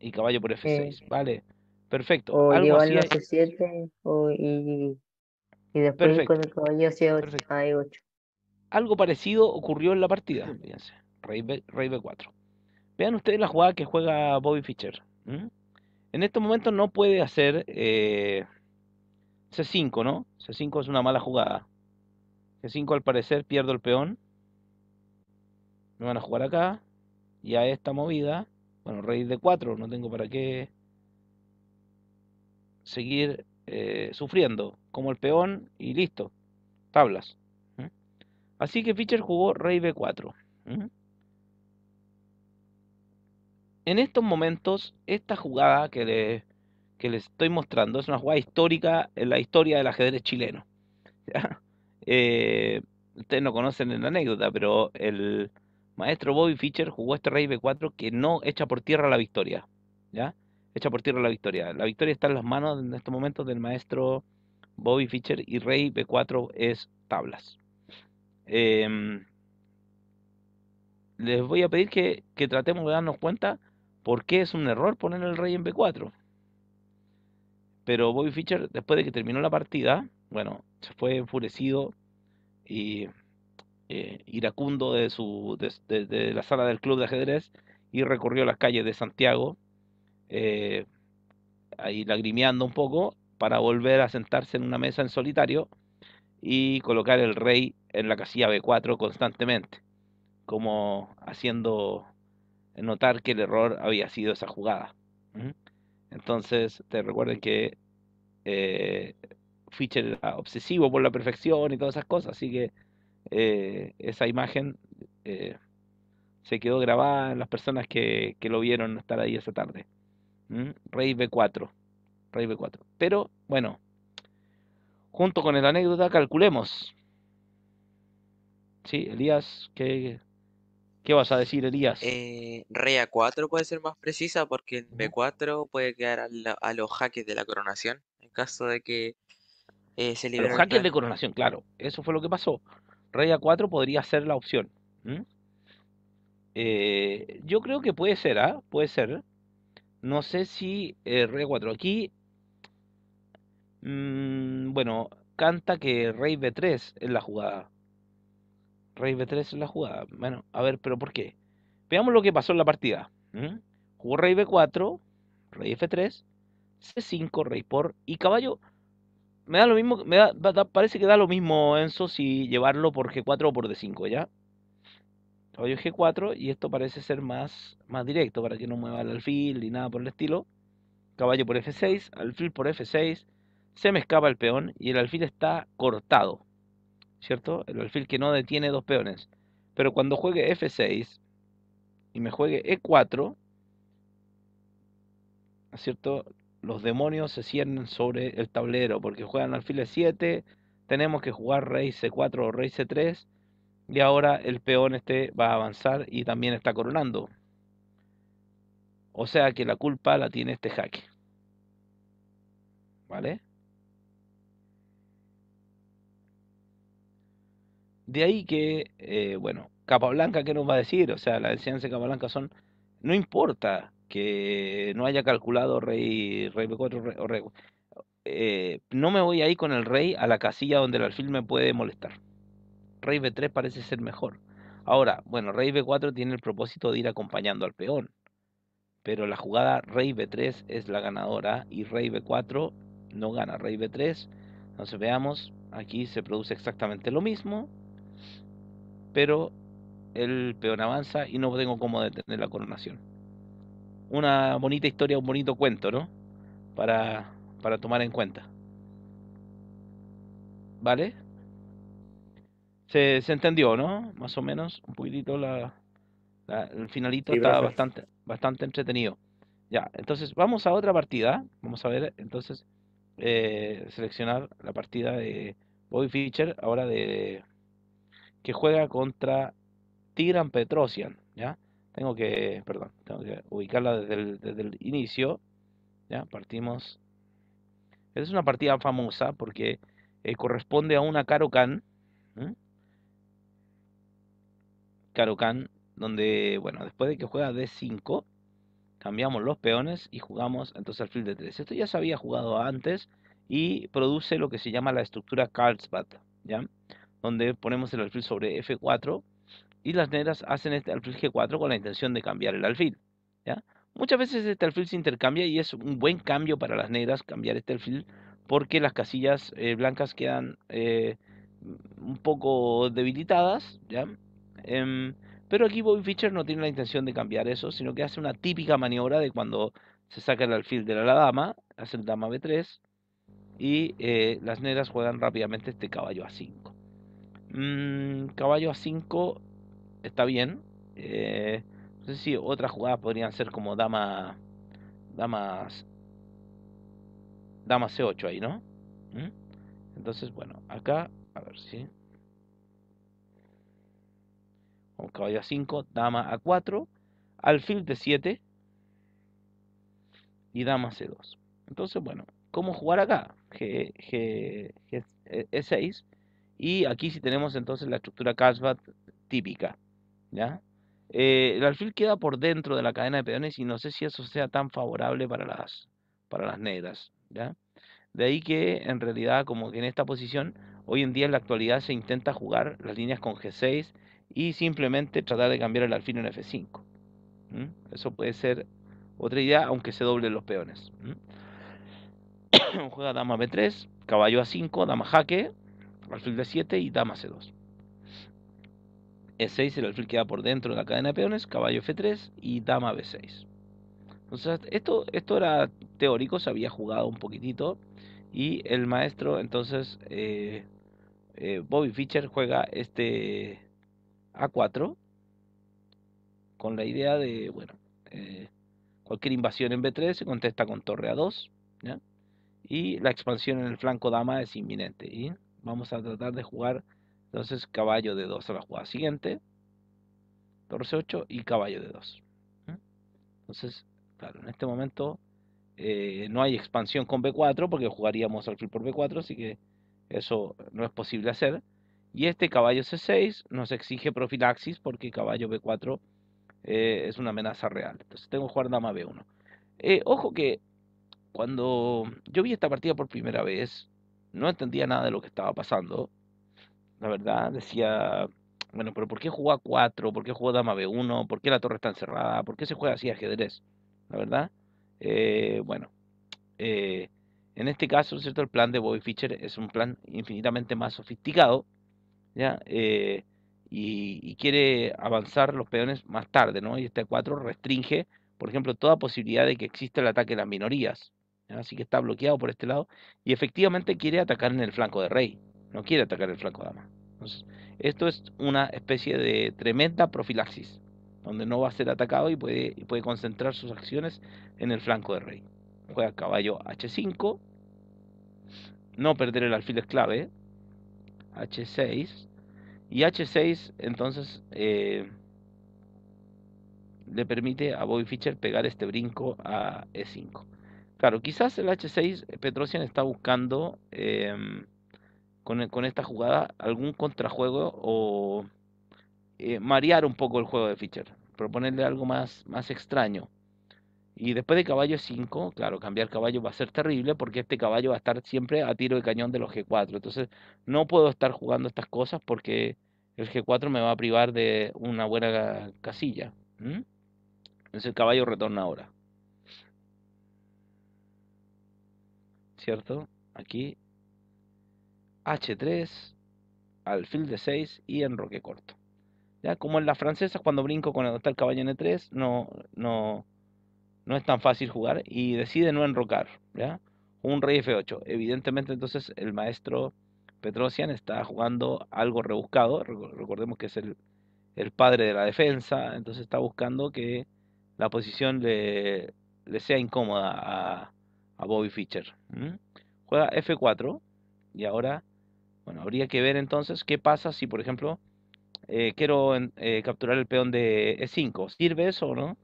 Y caballo por F6, eh, vale. Perfecto. O Algo C7 o, y, y después con el caballo C8 a 8 Algo parecido ocurrió en la partida, fíjense. Rey, B, 4 Vean ustedes la jugada que juega Bobby Fischer. En estos momentos no puede hacer eh, C5, ¿no? C5 es una mala jugada. C5 al parecer pierdo el peón. Me van a jugar acá. Y a esta movida. Bueno, rey de 4. No tengo para qué seguir eh, sufriendo. Como el peón y listo. Tablas. ¿Mm? Así que Fischer jugó rey B4. ¿Mm? En estos momentos, esta jugada que le que les estoy mostrando es una jugada histórica en la historia del ajedrez chileno. Eh, ustedes no conocen la anécdota, pero el maestro Bobby Fischer jugó este rey B4 que no echa por tierra la victoria. ¿Ya? Echa por tierra la victoria. La victoria está en las manos en estos momentos del maestro Bobby Fischer y rey B4 es tablas. Em, les voy a pedir que, que tratemos de darnos cuenta por qué es un error poner el rey en B4. Pero Bobby Fischer, después de que terminó la partida, bueno, se fue enfurecido y eh, iracundo de, su, de, la sala del club de ajedrez y recorrió las calles de Santiago, eh, ahí lagrimeando un poco, para volver a sentarse en una mesa en solitario y colocar el rey en la casilla B4 constantemente, como haciendo notar que el error había sido esa jugada. Entonces, te recuerden que eh, Fischer era obsesivo por la perfección y todas esas cosas, así que eh, esa imagen eh, se quedó grabada en las personas que, lo vieron estar ahí esa tarde. Rey B4, Rey B4. Pero bueno, junto con la anécdota calculemos. Sí, Elías, ¿qué, ¿Qué vas a decir, Elías? Eh, rey A4 puede ser más precisa porque en B4 puede quedar a, los jaques de la coronación en caso de que eh, se libere. Los jaques de coronación, claro. Eso fue lo que pasó. Rey A4 podría ser la opción. Eh, yo creo que puede ser, ¿ah? Puede ser. No sé si Rey A4. Aquí. Mm, bueno, canta que Rey B3 es la jugada. Rey B3 en la jugada. Bueno, a ver, pero ¿por qué? Veamos lo que pasó en la partida. Jugó Rey B4, Rey F3, C5, Rey por y caballo. Me da lo mismo, me da, parece que da lo mismo Enzo si llevarlo por G4 o por D5, ¿ya? Caballo G4 y esto parece ser más, más directo para que no mueva el alfil ni nada por el estilo. Caballo por F6, alfil por F6, se me escapa el peón y el alfil está cortado. ¿cierto? El alfil que no detiene dos peones. Pero cuando juegue F6 y me juegue E4, ¿cierto? Los demonios se ciernen sobre el tablero porque juegan alfil E7, tenemos que jugar rey C4 o rey C3 y ahora el peón este va a avanzar y también está coronando. O sea que la culpa la tiene este jaque. ¿Vale? De ahí que, eh, bueno, Capablanca, ¿qué nos va a decir? O sea, la enseñanza de Capablanca son, no importa que no haya calculado rey, rey B4 o rey, eh, no me voy ahí con el rey a la casilla donde el alfil me puede molestar. Rey B3 parece ser mejor. Ahora, bueno, rey B4 tiene el propósito de ir acompañando al peón. Pero la jugada rey B3 es la ganadora y rey B4 no gana. Rey B3, entonces veamos, aquí se produce exactamente lo mismo. Pero el peón avanza y no tengo cómo detener la coronación. Una bonita historia, un bonito cuento, ¿no? Para, tomar en cuenta. ¿Vale? Se, entendió, ¿no? Más o menos, un poquitito la, el finalito está bastante, bastante entretenido. Ya, entonces vamos a otra partida. Vamos a ver, entonces, eh, seleccionar la partida de Bobby Fischer, ahora de que juega contra Tigran Petrosian, ¿ya? Tengo que, perdón, tengo que ubicarla desde el, inicio, ¿ya? Partimos. Es una partida famosa porque eh, corresponde a una Karokan. Caro Karokan, donde, bueno, después de que juega D5, cambiamos los peones y jugamos entonces al fil de 3. Esto ya se había jugado antes y produce lo que se llama la estructura Carlsbad, ¿ya? donde ponemos el alfil sobre F4 y las negras hacen este alfil G4 con la intención de cambiar el alfil. Muchas veces este alfil se intercambia y es un buen cambio para las negras cambiar este alfil porque las casillas eh, blancas quedan eh, un poco debilitadas. Em, pero aquí Bobby Fischer no tiene la intención de cambiar eso, sino que hace una típica maniobra de cuando se saca el alfil de la dama, hace el dama B3 y eh, las negras juegan rápidamente este caballo A5. Mm, caballo a 5 está bien. Eh, no sé si otras jugadas podrían ser como dama. Damas. Dama C8 ahí, ¿no? ¿Mm? Entonces, bueno, acá, a ver si. caballo a 5, dama a 4, alfil de 7 y dama c2. Entonces, bueno, ¿cómo jugar acá? G, G, G, 6 e, e y aquí sí tenemos entonces la estructura Carlsbad típica. ¿ya? Eh, el alfil queda por dentro de la cadena de peones y no sé si eso sea tan favorable para las, para las negras. ¿ya? De ahí que en realidad como que en esta posición hoy en día en la actualidad se intenta jugar las líneas con G6 y simplemente tratar de cambiar el alfil en F5. Eso puede ser otra idea, aunque se doblen los peones. Juega dama B3, caballo A5, dama jaque, alfil de 7 y dama C2. E6, el alfil queda por dentro de la cadena de peones, caballo F3 y dama B6. Entonces, esto, esto era teórico, se había jugado un poquitito. Y el maestro, entonces, eh, eh, Bobby Fischer juega este A4 con la idea de, bueno, eh, cualquier invasión en B3 se contesta con torre A2, y la expansión en el flanco dama es inminente. ¿y? Vamos a tratar de jugar entonces caballo de 2 a la jugada siguiente. c 8 y caballo de 2. ¿Mm? Entonces, claro, en este momento eh, no hay expansión con B4 porque jugaríamos alfil por B4, así que eso no es posible hacer. Y este caballo C6 nos exige profilaxis porque caballo B4 eh, es una amenaza real. Entonces tengo que jugar dama B1. Eh, ojo que cuando yo vi esta partida por primera vez, no entendía nada de lo que estaba pasando. La verdad, decía, bueno, pero ¿por qué jugó a 4? ¿Por qué jugó dama B1? ¿Por qué la torre está encerrada? ¿Por qué se juega así ajedrez? La verdad, eh, bueno, eh, en este caso, ¿cierto? El plan de Bobby Fischer es un plan infinitamente más sofisticado, ¿ya? Eh, y, quiere avanzar los peones más tarde, ¿no? Y este 4 restringe, por ejemplo, toda posibilidad de que exista el ataque de las minorías, así que está bloqueado por este lado, y efectivamente quiere atacar en el flanco de rey, no quiere atacar el flanco de dama. esto es una especie de tremenda profilaxis, donde no va a ser atacado y puede, puede concentrar sus acciones en el flanco de rey. Juega caballo h5, no perder el alfil es clave, h6, y h6 entonces eh, le permite a Bobby Fischer pegar este brinco a e5. Claro, quizás el H6 eh, Petrosian está buscando em, con, esta jugada algún contrajuego o eh, marear un poco el juego de Fischer, proponerle algo más, más extraño. Y después de caballo 5, claro, cambiar caballo va a ser terrible porque este caballo va a estar siempre a tiro de cañón de los G4. Entonces no puedo estar jugando estas cosas porque el G4 me va a privar de una buena casilla. Entonces el caballo retorna ahora. ¿cierto? Aquí, H3, alfil de 6 y enroque corto. ¿Ya? Como en las francesas, cuando brinco con el el caballo en 3 no, no, no es tan fácil jugar y decide no enrocar, ¿ya? Un rey F8. Evidentemente, entonces, el maestro Petrosian está jugando algo rebuscado. Recordemos que es el, padre de la defensa, entonces está buscando que la posición le, le sea incómoda a, a Bobby Fischer. Juega F4 y ahora, bueno, habría que ver entonces qué pasa si, por ejemplo, eh, quiero eh, capturar el peón de E5. ¿Sirve eso o no?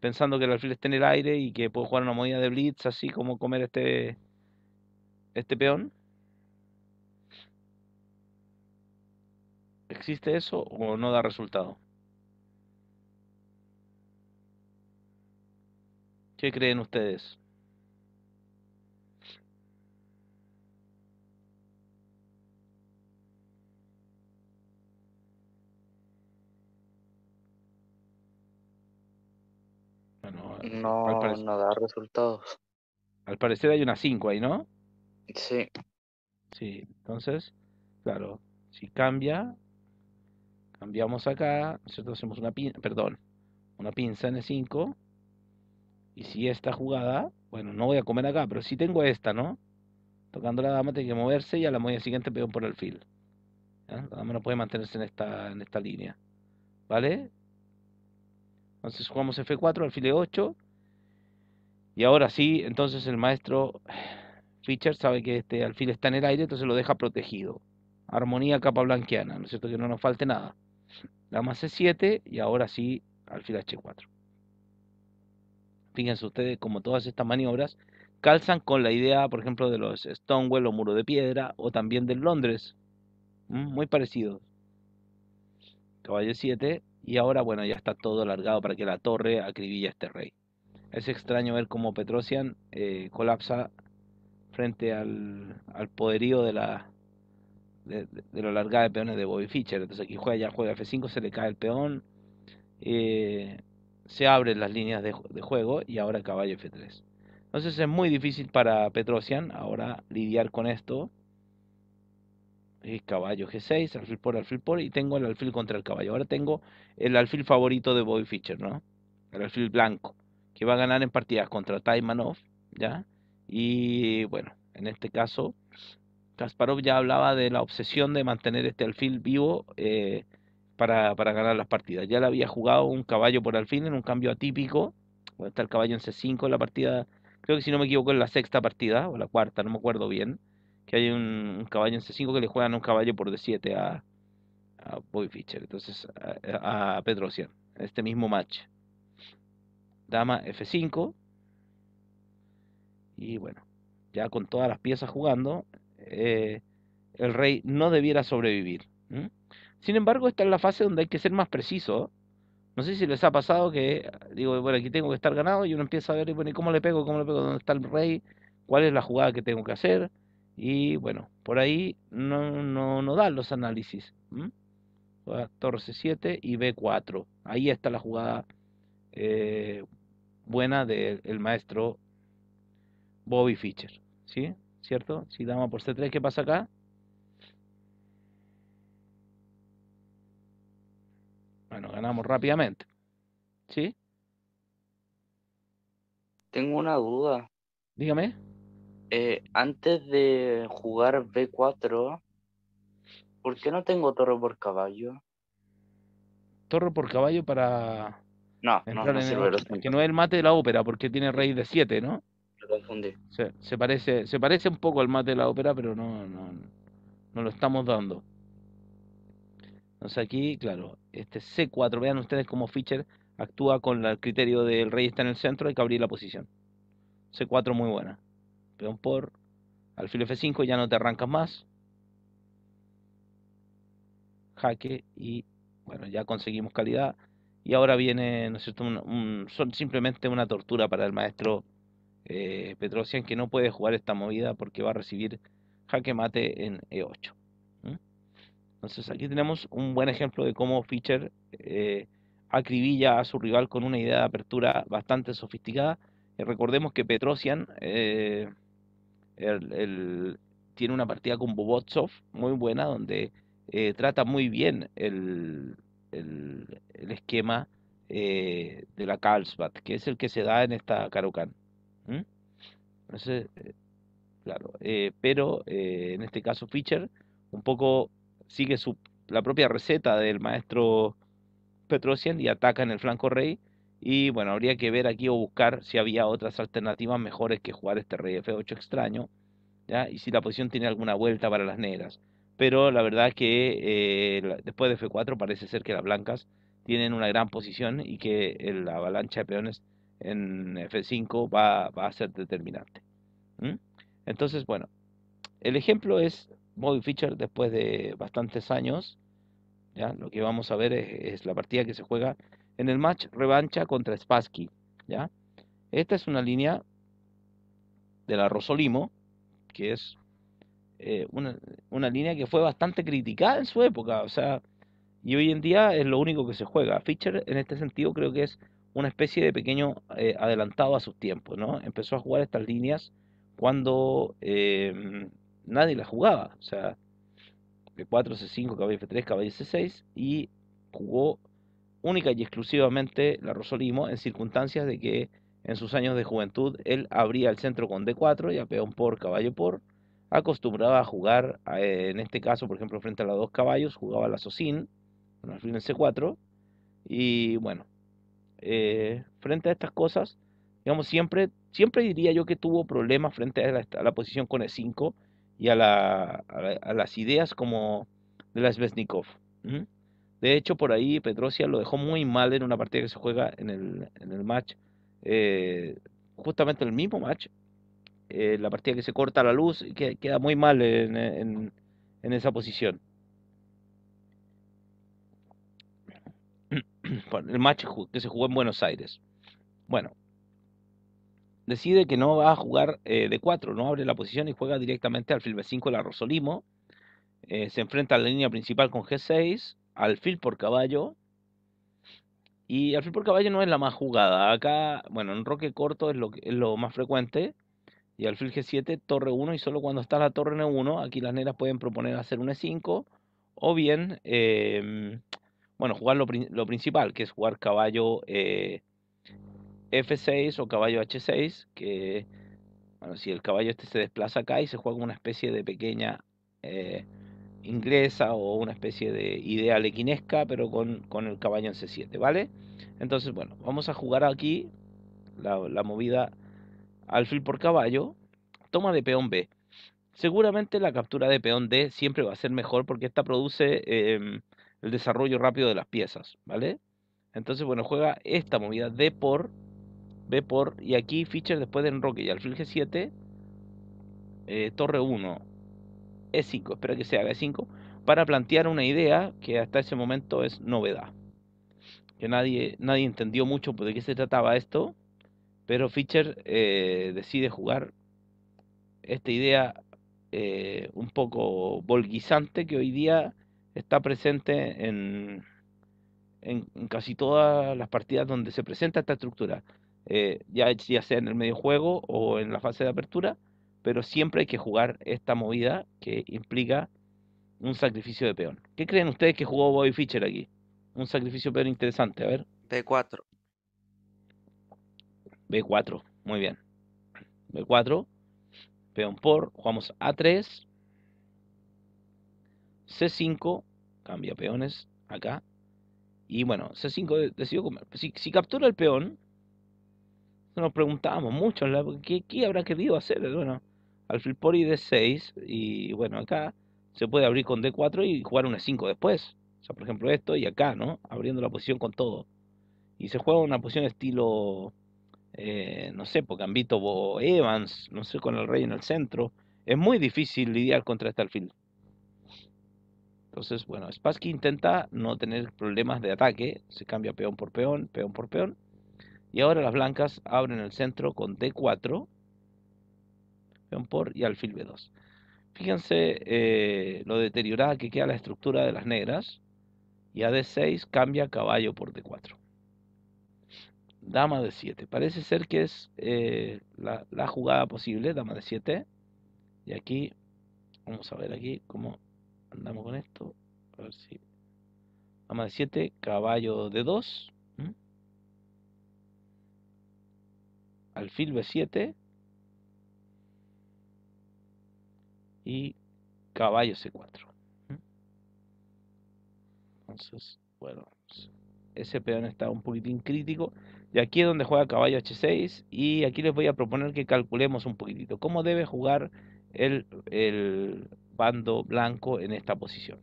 Pensando que el alfil está en el aire y que puedo jugar una movida de blitz, así como comer este, este peón. ¿Existe eso o no da resultado? ¿Qué creen ustedes? no, no da resultados. Al parecer hay una 5 ahí, ¿no? Sí. Sí, entonces, claro, si cambia, cambiamos acá, nosotros Hacemos una pinza, perdón, una pinza en el 5 Y si esta jugada, bueno, no voy a comer acá, pero si tengo esta, ¿no? Tocando la dama tiene que moverse y a la movida siguiente peón por el fil La dama no puede mantenerse en esta, en esta línea. ¿Vale? Entonces jugamos F4, alfil E8. Y ahora sí, entonces el maestro Fischer sabe que este alfil está en el aire, entonces lo deja protegido. Armonía capa blanqueana, ¿no es cierto? Que no nos falte nada. Dama C7 y ahora sí, alfil H4. Fíjense ustedes como todas estas maniobras calzan con la idea, por ejemplo, de los Stonewall o Muro de Piedra o también del Londres. Mm, muy parecidos. Caballo 7, y ahora bueno ya está todo alargado para que la torre acribilla a este rey. Es extraño ver cómo Petrosian eh, colapsa frente al, poderío de la de, de, de peones de Bobby Fischer. Entonces aquí juega ya juega F5, se le cae el peón, eh, se abren las líneas de, de, juego y ahora caballo F3. Entonces es muy difícil para Petrosian ahora lidiar con esto eh, caballo G6, alfil por alfil por, y tengo el alfil contra el caballo. Ahora tengo el alfil favorito de Bobby Fischer, ¿no? El alfil blanco, que va a ganar en partidas contra Taimanov, ¿ya? Y bueno, en este caso, Kasparov ya hablaba de la obsesión de mantener este alfil vivo eh, para, ganar las partidas. Ya le había jugado un caballo por alfil en un cambio atípico. está el caballo en C5 en la partida, creo que si no me equivoco, en la sexta partida o la cuarta, no me acuerdo bien que hay un, caballo en C5 que le juegan un caballo por D7 a, a Boy Fischer, entonces a, a Petrosian, este mismo match. Dama F5. Y bueno, ya con todas las piezas jugando, eh, el rey no debiera sobrevivir. Sin embargo, esta es la fase donde hay que ser más preciso. No sé si les ha pasado que, digo, bueno, aquí tengo que estar ganado y uno empieza a ver, bueno, ¿y cómo le pego? ¿Cómo le pego? ¿Dónde está el rey? ¿Cuál es la jugada que tengo que hacer? Y bueno, por ahí no, no, dan los análisis. 14 14-7 y B4. Ahí está la jugada eh, buena del maestro Bobby Fischer. ¿Sí? ¿Cierto? Si dama por C3, ¿qué pasa acá? Bueno, ganamos rápidamente. ¿Sí? Tengo una duda. Dígame. Eh, antes de jugar B4, ¿por qué no tengo torre por caballo? Torre por caballo para. No, no, Que no es el mate de la ópera, porque tiene rey de 7, ¿no? Lo confundí. Se, parece, se parece un poco al mate de la ópera, pero no, no, no lo estamos dando. Entonces aquí, claro, este C4, vean ustedes cómo Fischer actúa con el criterio del rey está en el centro, hay que abrir la posición. C4 muy buena peón por, alfil F5, ya no te arrancas más. Jaque y bueno, ya conseguimos calidad. Y ahora viene, ¿no es cierto? son simplemente una tortura para el maestro eh, Petrosian que no puede jugar esta movida porque va a recibir jaque mate en E8. Entonces aquí tenemos un buen ejemplo de cómo Fischer eh, acribilla a su rival con una idea de apertura bastante sofisticada. Eh, recordemos que Petrosian eh, el, tiene una partida con Bobotsov muy buena donde eh, trata muy bien el, esquema eh, de la Carlsbad, que es el que se da en esta Karokan. Eh, claro, pero en este caso Fischer un poco sigue su, la propia receta del maestro Petrosian y ataca en el flanco rey y bueno, habría que ver aquí o buscar si había otras alternativas mejores que jugar este rey F8 extraño, ¿ya? y si la posición tiene alguna vuelta para las negras. Pero la verdad que eh, después de F4 parece ser que las blancas tienen una gran posición y que la avalancha de peones en eh, F5 va, va a ser determinante. Entonces, bueno, el ejemplo es Bobby feature después de bastantes años. ¿ya? Lo que vamos a ver es la partida que se juega en el match revancha contra Spassky. ¿ya? Esta es una línea de la Rosolimo, que es eh, una, línea que fue bastante criticada en su época, o sea, y hoy en día es lo único que se juega. Fischer en este sentido creo que es una especie de pequeño eh, adelantado a sus tiempos, ¿no? Empezó a jugar estas líneas cuando eh, nadie las jugaba, o sea, de 4 C5, caballo F3, caballo C6 y jugó única y exclusivamente la Rosolimo en circunstancias de que en sus años de juventud él abría el centro con D4 y a peón por caballo por. Acostumbraba a jugar, eh, en este caso, por ejemplo, frente a los dos caballos, jugaba la Socin, con alfil en C4. Y bueno, eh, frente a estas cosas, digamos, siempre, siempre diría yo que tuvo problemas frente a la, posición con E5 y a, las ideas como de la Svesnikov, de hecho, por ahí Petrosia lo dejó muy mal en una partida que se juega en el, en el match, eh, justamente el mismo match, eh, la partida que se corta la luz, que, queda muy mal en, esa posición. El match que se jugó en Buenos Aires. Bueno, decide que no va a jugar eh, de 4, no abre la posición y juega directamente al Filme 5 la Rosolimo. se enfrenta a la línea principal con G6 alfil por caballo. Y alfil por caballo no es la más jugada. Acá, bueno, en roque corto es lo, es lo más frecuente. Y alfil G7, torre 1. Y solo cuando está la torre N1, aquí las negras pueden proponer hacer un E5. O bien, em, bueno, jugar lo, principal, que es jugar caballo eh, F6 o caballo H6. Que, bueno, si el caballo este se desplaza acá y se juega una especie de pequeña... Eh, inglesa o una especie de idea lequinesca, pero con, el caballo en C7, ¿vale? Entonces, bueno, vamos a jugar aquí la, la movida alfil por caballo, toma de peón B. Seguramente la captura de peón D siempre va a ser mejor porque esta produce em, el desarrollo rápido de las piezas, ¿vale? Entonces, bueno, juega esta movida D por B por, y aquí Fischer después de enroque y alfil G7, eh, torre 1, e5, espero que sea haga 5 para plantear una idea que hasta ese momento es novedad. Que nadie, nadie entendió mucho de qué se trataba esto, pero Fischer eh, decide jugar esta idea eh, un poco volguizante que hoy día está presente en, en, casi todas las partidas donde se presenta esta estructura, eh, ya sea en el medio juego o en la fase de apertura, pero siempre hay que jugar esta movida que implica un sacrificio de peón. ¿Qué creen ustedes que jugó Bobby Fischer aquí? Un sacrificio peón interesante, a ver. B4. B4, muy bien. B4, peón por, jugamos A3, C5, cambia peones acá. Y bueno, C5 decidió comer. Si, captura el peón, nos preguntábamos mucho ¿qué, ¿qué, habrá querido hacer? Bueno, alfil y D6 y bueno, acá se puede abrir con D4 y jugar una 5 después. O sea, por ejemplo esto y acá, ¿no? Abriendo la posición con todo. Y se juega una posición estilo, eh, no sé, por pues, Gambito Evans, no sé, con el rey en el centro. Es muy difícil lidiar contra este alfil. Entonces, bueno, Spassky intenta no tener problemas de ataque. Se cambia peón por peón, peón por peón. Y ahora las blancas abren el centro con D4 y alfil B2. Fíjense eh, lo deteriorada que queda la estructura de las negras. Y a D6 cambia caballo por D4. Dama de 7. Parece ser que es eh, la, jugada posible, dama de 7. Y aquí, vamos a ver aquí cómo andamos con esto. A ver si... Dama de 7, caballo de 2. Alfil B7, y caballo C4. Entonces, bueno, pues, ese peón está un poquitín crítico. Y aquí es donde juega caballo H6. Y aquí les voy a proponer que calculemos un poquitito cómo debe jugar el, el bando blanco en esta posición.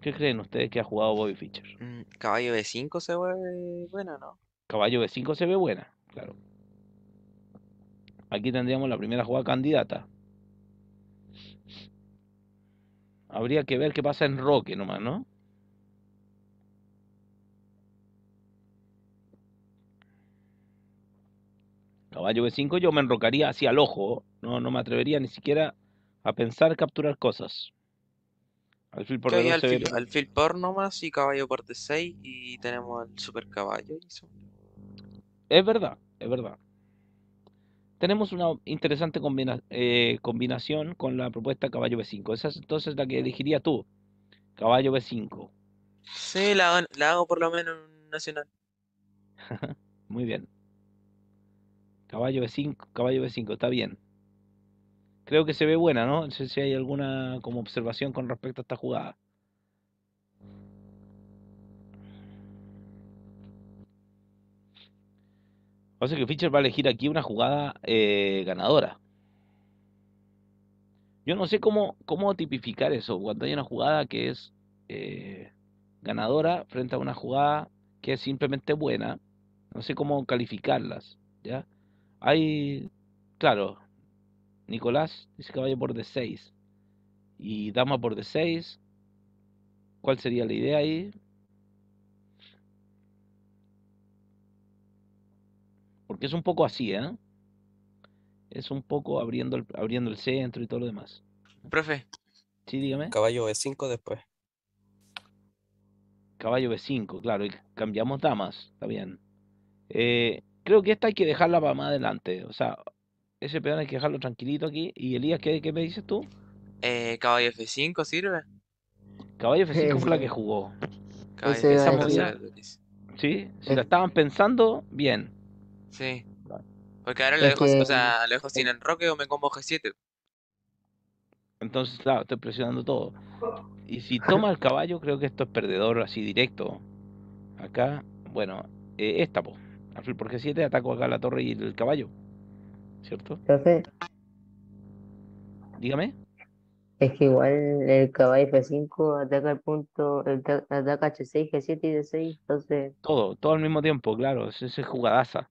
¿Qué creen ustedes que ha jugado Bobby Fischer? Mm, caballo B5 se ve buena, ¿no? Caballo B5 se ve buena, claro. Aquí tendríamos la primera jugada candidata. Habría que ver qué pasa en Roque nomás, ¿no? Caballo B5 yo me enrocaría hacia el ojo. No, no me atrevería ni siquiera a pensar capturar cosas. Alfil por d Al alfil por nomás y caballo por D6 y tenemos el super caballo. Es verdad, es verdad tenemos una interesante eh, combinación con la propuesta caballo B5. Esa es entonces la que elegirías tú, caballo B5. Sí, la, hago por lo menos nacional. Muy bien. Caballo B5, caballo B5, está bien. Creo que se ve buena, ¿no? No sé si hay alguna como observación con respecto a esta jugada. Pasa que Fischer va a elegir aquí una jugada eh, ganadora. Yo no sé cómo, cómo tipificar eso. Cuando hay una jugada que es eh, ganadora frente a una jugada que es simplemente buena, no sé cómo calificarlas. ¿ya? Hay, claro, Nicolás dice que vaya por D6 y Dama por D6. ¿Cuál sería la idea ahí? Porque es un poco así, ¿eh? Es un poco abriendo el, abriendo el centro y todo lo demás. Profe. Sí, dígame. Caballo B5 después. Caballo B5, claro, y cambiamos damas, está bien. Eh, creo que esta hay que dejarla para más adelante. O sea, ese peón hay que dejarlo tranquilito aquí. ¿Y Elías, qué, qué me dices tú? Eh, caballo F5 sirve. Caballo F5 fue la eh, que jugó. Caballo F5 Sí, si la estaban pensando, bien. Sí. Porque ahora lo dejo o sea, Roque o me como G7. Entonces, claro, estoy presionando todo. Y si toma el caballo, creo que esto es perdedor así directo. Acá, bueno, eh, esta, pues. Alfil por G7, ataco acá la torre y el caballo. ¿Cierto? Dígame. Es que igual el caballo F5 ataca el punto, el, ataca H6, G7 y D6, entonces... Todo, todo al mismo tiempo, claro, ese es jugadaza.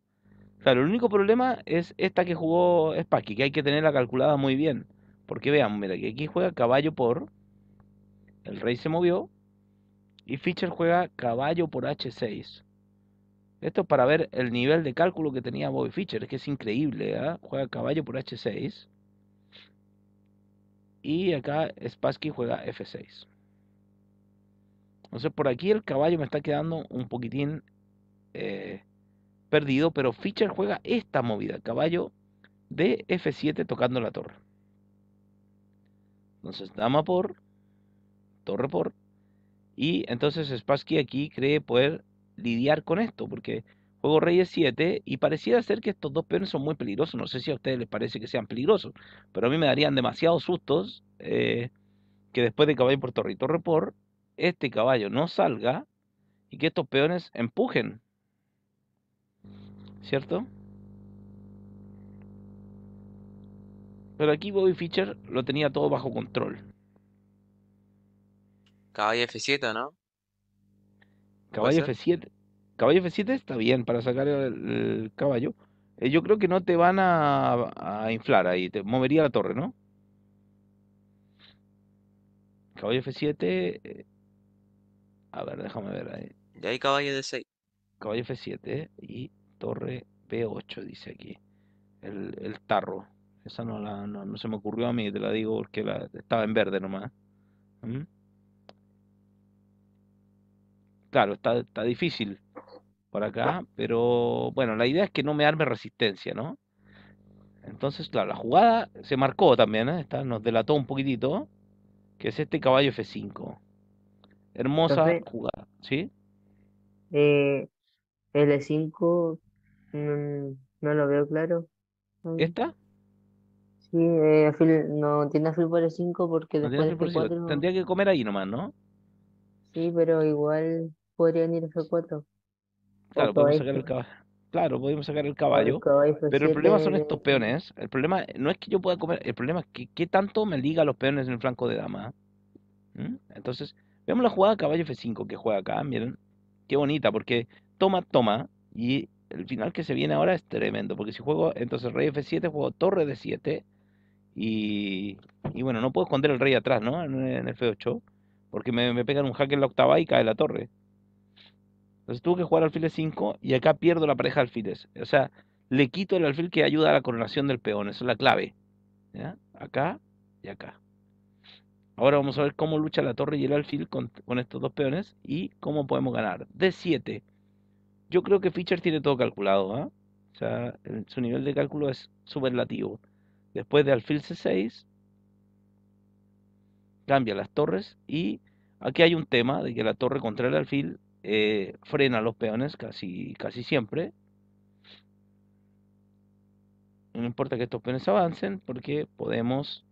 Claro, el único problema es esta que jugó Spassky, que hay que tenerla calculada muy bien. Porque vean, mira, que aquí juega caballo por. El rey se movió. Y Fischer juega caballo por H6. Esto es para ver el nivel de cálculo que tenía Bobby Fischer, es que es increíble. ¿ah? Juega caballo por H6. Y acá Spassky juega F6. Entonces por aquí el caballo me está quedando un poquitín eh, perdido, pero Fischer juega esta movida, caballo de F7 tocando la torre. Entonces, dama por, torre por, y entonces Spassky aquí cree poder lidiar con esto, porque juego rey 7 y pareciera ser que estos dos peones son muy peligrosos, no sé si a ustedes les parece que sean peligrosos, pero a mí me darían demasiados sustos eh, que después de caballo por torre y torre por, este caballo no salga, y que estos peones empujen, ¿cierto? Pero aquí Bobby Fischer lo tenía todo bajo control. Caballo F7, ¿no? Caballo F7. Caballo F7 está bien para sacar el, caballo. Eh, yo creo que no te van a, inflar ahí. Te movería la torre, ¿no? Caballo F7. Eh, a ver, déjame ver ahí. De ahí caballo de 6 Caballo F7 eh, y torre B8, dice aquí, el, tarro. Esa no, la, no, se me ocurrió a mí, te la digo porque estaba en verde nomás. ¿Mm? Claro, está, difícil por acá, pero bueno, la idea es que no me arme resistencia, ¿no? Entonces, claro, la jugada se marcó también, ¿eh? nos delató un poquitito, que es este caballo F5. Hermosa jugada, ¿sí? Eh, L5 no, lo veo claro. ¿Esta? Sí, eh, no tiene afil por el 5 porque después de F4... Este Tendría que comer ahí nomás, ¿no? Sí, pero igual podrían ir F4. Claro, podemos sacar el caballo. Claro, podemos sacar el caballo. pero el problema son estos peones. El problema no es que yo pueda comer, el problema es que qué tanto me liga los peones en el flanco de dama. ¿Mm? Entonces, vemos la jugada caballo F5 que juega acá, miren. Qué bonita, porque toma, toma, y el final que se viene ahora es tremendo, porque si juego, entonces rey f7, juego torre d 7 y, bueno, no puedo esconder el rey atrás, ¿no? En, f8, porque me, pegan un jaque en la octava y cae la torre. Entonces tuve que jugar alfiles 5 y acá pierdo la pareja de alfiles. O sea, le quito el alfil que ayuda a la coronación del peón, esa es la clave. Acá y acá. Ahora vamos a ver cómo lucha la torre y el alfil con, con estos dos peones y cómo podemos ganar. D7 yo creo que Fischer tiene todo calculado, ¿ah? O sea, su nivel de cálculo es superlativo. Después de alfil C6, cambia las torres y aquí hay un tema de que la torre contra el alfil eh, frena los peones casi, casi siempre. No importa que estos peones avancen porque podemos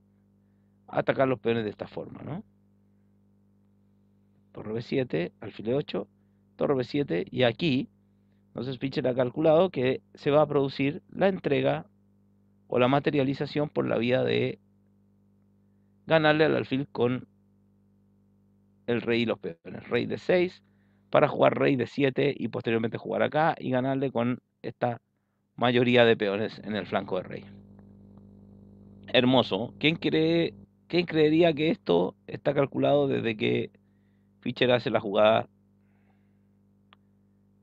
atacar los peones de esta forma, ¿no? Torre B7, alfil E8, torre B7 y aquí entonces Fischer ha calculado que se va a producir la entrega o la materialización por la vía de ganarle al alfil con el rey y los peones. Rey de 6 para jugar rey de 7 y posteriormente jugar acá y ganarle con esta mayoría de peones en el flanco de rey. Hermoso. ¿Quién, cree, quién creería que esto está calculado desde que Fischer hace la jugada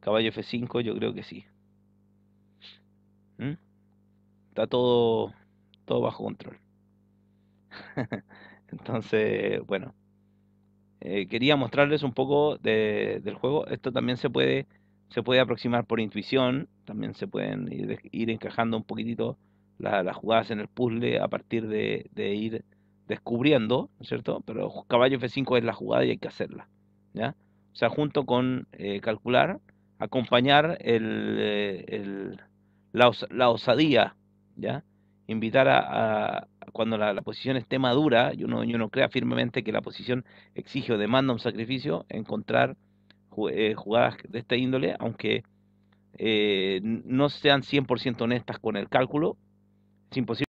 Caballo F5, yo creo que sí. ¿Mm? Está todo, todo bajo control. Entonces, bueno. Eh, quería mostrarles un poco del juego. Esto también se puede, se puede aproximar por intuición. También se pueden ir, encajando un poquitito las jugadas en el puzzle a partir de, ir descubriendo, ¿no es cierto? Pero caballo F5 es la jugada y hay que hacerla, ¿ya? O sea, junto con eh, calcular, acompañar el, eh, la, osadía, ¿ya? Invitar a, cuando la, posición esté madura y uno, yo no crea firmemente que la posición exige o demanda un sacrificio, encontrar eh, jugadas de esta índole, aunque eh, no sean 100% honestas con el cálculo, es imposible.